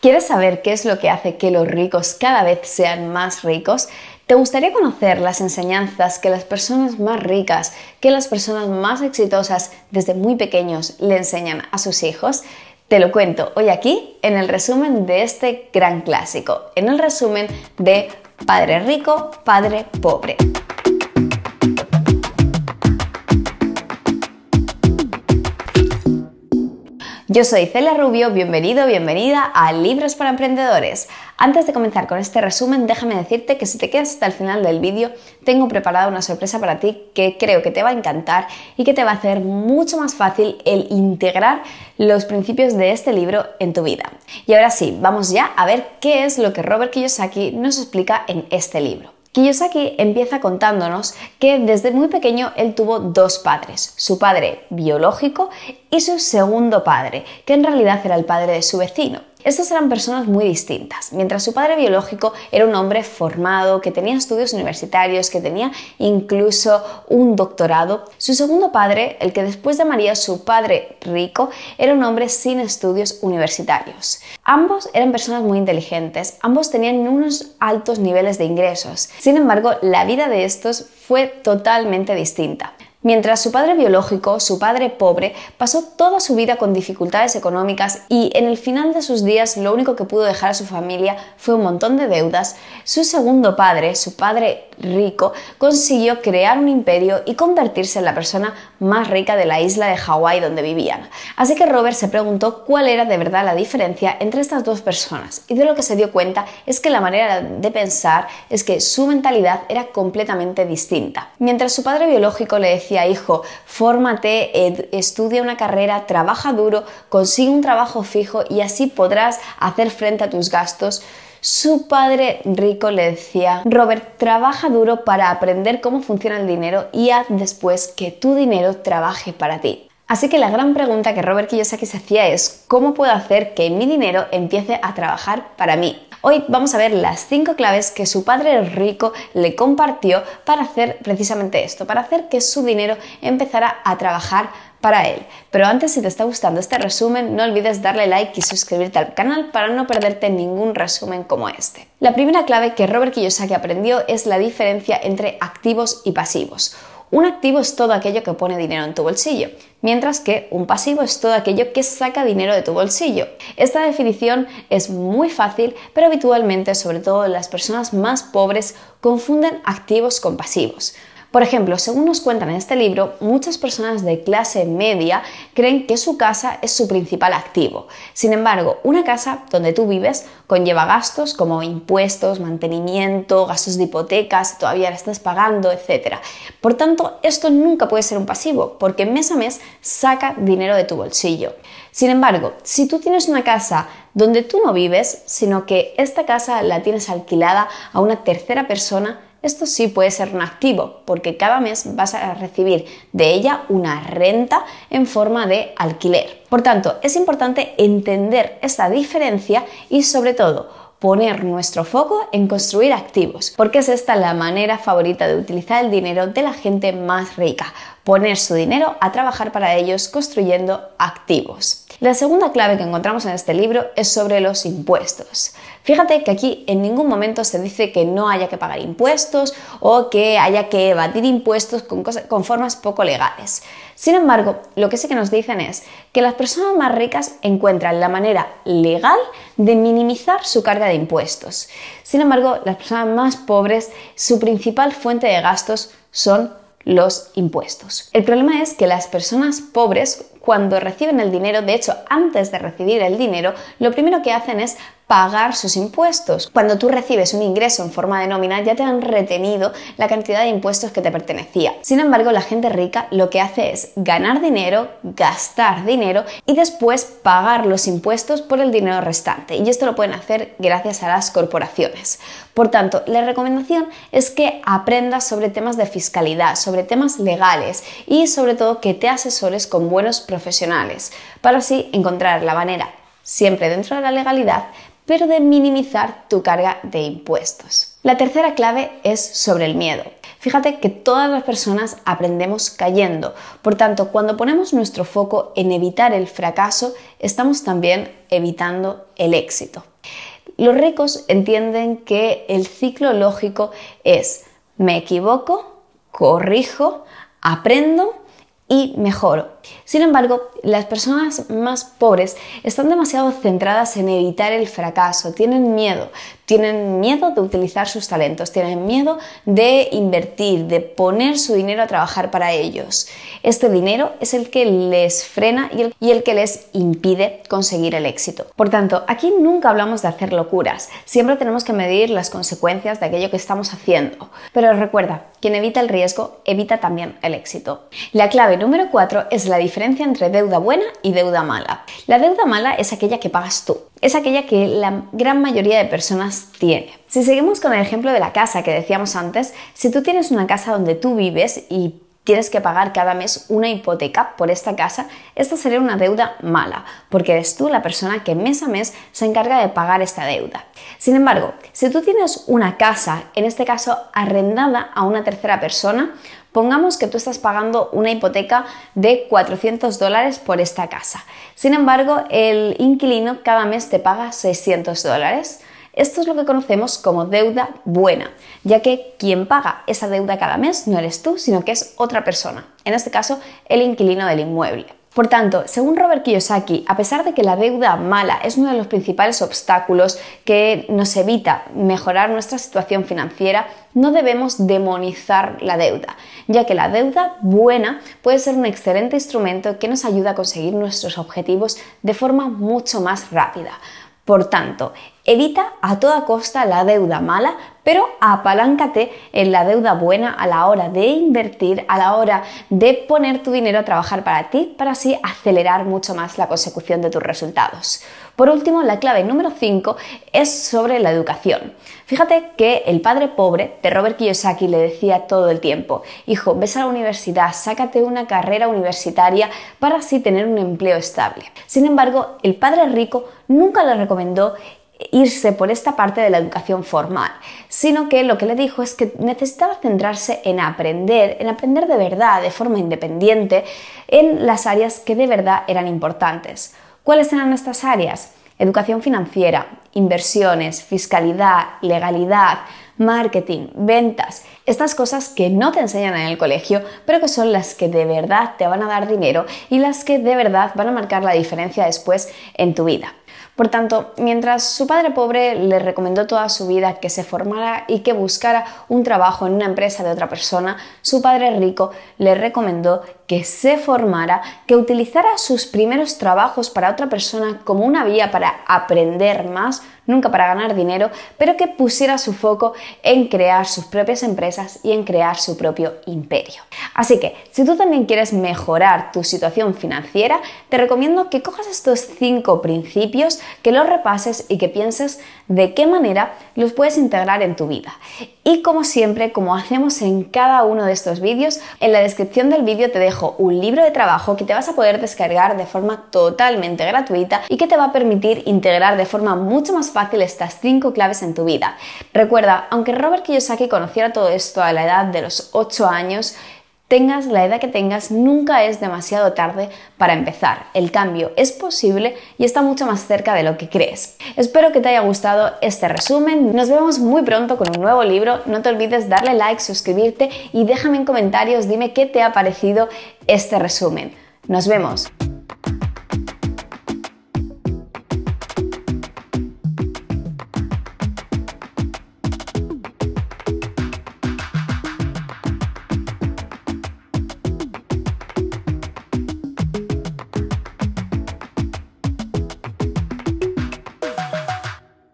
¿Quieres saber qué es lo que hace que los ricos cada vez sean más ricos? ¿Te gustaría conocer las enseñanzas que las personas más ricas, que las personas más exitosas desde muy pequeños le enseñan a sus hijos? Te lo cuento hoy aquí en el resumen de este gran clásico, en el resumen de Padre Rico, Padre Pobre. Yo soy Celia Rubio, bienvenido, bienvenida a Libros para Emprendedores. Antes de comenzar con este resumen, déjame decirte que si te quedas hasta el final del vídeo, tengo preparada una sorpresa para ti que creo que te va a encantar y que te va a hacer mucho más fácil el integrar los principios de este libro en tu vida. Y ahora sí, vamos ya a ver qué es lo que Robert Kiyosaki nos explica en este libro. Kiyosaki empieza contándonos que desde muy pequeño él tuvo dos padres, su padre biológico y su segundo padre, que en realidad era el padre de su vecino. Estas eran personas muy distintas. Mientras su padre biológico era un hombre formado, que tenía estudios universitarios, que tenía incluso un doctorado, su segundo padre, el que después llamaría su padre rico, era un hombre sin estudios universitarios. Ambos eran personas muy inteligentes, ambos tenían unos altos niveles de ingresos. Sin embargo, la vida de estos fue totalmente distinta. Mientras su padre biológico, su padre pobre, pasó toda su vida con dificultades económicas y en el final de sus días lo único que pudo dejar a su familia fue un montón de deudas, su segundo padre, su padre rico, consiguió crear un imperio y convertirse en la persona más rica de la isla de Hawái donde vivían. Así que Robert se preguntó cuál era de verdad la diferencia entre estas dos personas y de lo que se dio cuenta es que la manera de pensar es que su mentalidad era completamente distinta. Mientras su padre biológico le decía decía, hijo, fórmate, estudia una carrera, trabaja duro, consigue un trabajo fijo y así podrás hacer frente a tus gastos. Su padre rico le decía, Robert, trabaja duro para aprender cómo funciona el dinero y haz después que tu dinero trabaje para ti. Así que la gran pregunta que Robert Kiyosaki se hacía es, ¿cómo puedo hacer que mi dinero empiece a trabajar para mí? Hoy vamos a ver las cinco claves que su padre rico le compartió para hacer precisamente esto, para hacer que su dinero empezara a trabajar para él. Pero antes, si te está gustando este resumen, no olvides darle like y suscribirte al canal para no perderte ningún resumen como este. La primera clave que Robert Kiyosaki aprendió es la diferencia entre activos y pasivos. Un activo es todo aquello que pone dinero en tu bolsillo, mientras que un pasivo es todo aquello que saca dinero de tu bolsillo. Esta definición es muy fácil, pero habitualmente, sobre todo las personas más pobres, confunden activos con pasivos. Por ejemplo, según nos cuentan en este libro, muchas personas de clase media creen que su casa es su principal activo. Sin embargo, una casa donde tú vives conlleva gastos como impuestos, mantenimiento, gastos de hipotecas, todavía la estás pagando, etc. Por tanto, esto nunca puede ser un pasivo, porque mes a mes saca dinero de tu bolsillo. Sin embargo, si tú tienes una casa donde tú no vives, sino que esta casa la tienes alquilada a una tercera persona, esto sí puede ser un activo, porque cada mes vas a recibir de ella una renta en forma de alquiler. Por tanto, es importante entender esta diferencia y sobre todo poner nuestro foco en construir activos, porque es esta la manera favorita de utilizar el dinero de la gente más rica, poner su dinero a trabajar para ellos construyendo activos. La segunda clave que encontramos en este libro es sobre los impuestos. Fíjate que aquí en ningún momento se dice que no haya que pagar impuestos o que haya que evadir impuestos con, con formas poco legales. Sin embargo, lo que sí que nos dicen es que las personas más ricas encuentran la manera legal de minimizar su carga de impuestos. Sin embargo, las personas más pobres, su principal fuente de gastos son los impuestos. El problema es que las personas pobres, cuando reciben el dinero, de hecho antes de recibir el dinero, lo primero que hacen es pagar sus impuestos. Cuando tú recibes un ingreso en forma de nómina, ya te han retenido la cantidad de impuestos que te pertenecía. Sin embargo, la gente rica lo que hace es ganar dinero, gastar dinero y después pagar los impuestos por el dinero restante. Y esto lo pueden hacer gracias a las corporaciones. Por tanto, la recomendación es que aprendas sobre temas de fiscalidad, sobre temas legales y sobre todo que te asesores con buenos profesionales para así encontrar la manera, siempre dentro de la legalidad, pero de minimizar tu carga de impuestos. La tercera clave es sobre el miedo. Fíjate que todas las personas aprendemos cayendo, por tanto, cuando ponemos nuestro foco en evitar el fracaso, estamos también evitando el éxito. Los ricos entienden que el ciclo lógico es me equivoco, corrijo, aprendo y mejoro. Sin embargo, las personas más pobres están demasiado centradas en evitar el fracaso, tienen miedo, tienen miedo de utilizar sus talentos, tienen miedo de invertir, de poner su dinero a trabajar para ellos. Este dinero es el que les frena y el, que les impide conseguir el éxito. Por tanto, aquí nunca hablamos de hacer locuras, siempre tenemos que medir las consecuencias de aquello que estamos haciendo. Pero recuerda, quien evita el riesgo evita también el éxito. La clave número cuatro es la diferencia entre deuda buena y deuda mala. La deuda mala es aquella que pagas tú, es aquella que la gran mayoría de personas tiene. Si seguimos con el ejemplo de la casa que decíamos antes, si tú tienes una casa donde tú vives y tienes que pagar cada mes una hipoteca por esta casa, esta sería una deuda mala, porque eres tú la persona que mes a mes se encarga de pagar esta deuda. Sin embargo, si tú tienes una casa, en este caso arrendada a una tercera persona, pongamos que tú estás pagando una hipoteca de 400 dólares por esta casa. Sin embargo, el inquilino cada mes te paga 600 dólares. Esto es lo que conocemos como deuda buena, ya que quien paga esa deuda cada mes no eres tú, sino que es otra persona, en este caso el inquilino del inmueble. Por tanto, según Robert Kiyosaki, a pesar de que la deuda mala es uno de los principales obstáculos que nos evita mejorar nuestra situación financiera, no debemos demonizar la deuda, ya que la deuda buena puede ser un excelente instrumento que nos ayuda a conseguir nuestros objetivos de forma mucho más rápida. Por tanto, Evita a toda costa la deuda mala, pero apaláncate en la deuda buena a la hora de invertir, a la hora de poner tu dinero a trabajar para ti, para así acelerar mucho más la consecución de tus resultados. Por último, la clave número 5 es sobre la educación. Fíjate que el padre pobre de Robert Kiyosaki le decía todo el tiempo, hijo, ves a la universidad, sácate una carrera universitaria para así tener un empleo estable. Sin embargo, el padre rico nunca le recomendó irse por esta parte de la educación formal, sino que lo que le dijo es que necesitaba centrarse en aprender, en aprender de verdad, de forma independiente, en las áreas que de verdad eran importantes. ¿Cuáles eran estas áreas? Educación financiera, inversiones, fiscalidad, legalidad, marketing, ventas, estas cosas que no te enseñan en el colegio, pero que son las que de verdad te van a dar dinero y las que de verdad van a marcar la diferencia después en tu vida. Por tanto, mientras su padre pobre le recomendó toda su vida que se formara y que buscara un trabajo en una empresa de otra persona, su padre rico le recomendó que se formara, que utilizara sus primeros trabajos para otra persona como una vía para aprender más, nunca para ganar dinero, pero que pusiera su foco en crear sus propias empresas y en crear su propio imperio. Así que, si tú también quieres mejorar tu situación financiera, te recomiendo que cojas estos cinco principios, que los repases y que pienses de qué manera los puedes integrar en tu vida. Y como siempre, como hacemos en cada uno de estos vídeos, en la descripción del vídeo te dejo un libro de trabajo que te vas a poder descargar de forma totalmente gratuita y que te va a permitir integrar de forma mucho más fácil estas cinco claves en tu vida. Recuerda, aunque Robert Kiyosaki conociera todo esto a la edad de los 8 años, Tengas la edad que tengas, nunca es demasiado tarde para empezar. El cambio es posible y está mucho más cerca de lo que crees. Espero que te haya gustado este resumen. Nos vemos muy pronto con un nuevo libro. No te olvides darle like, suscribirte y déjame en comentarios, dime qué te ha parecido este resumen. Nos vemos.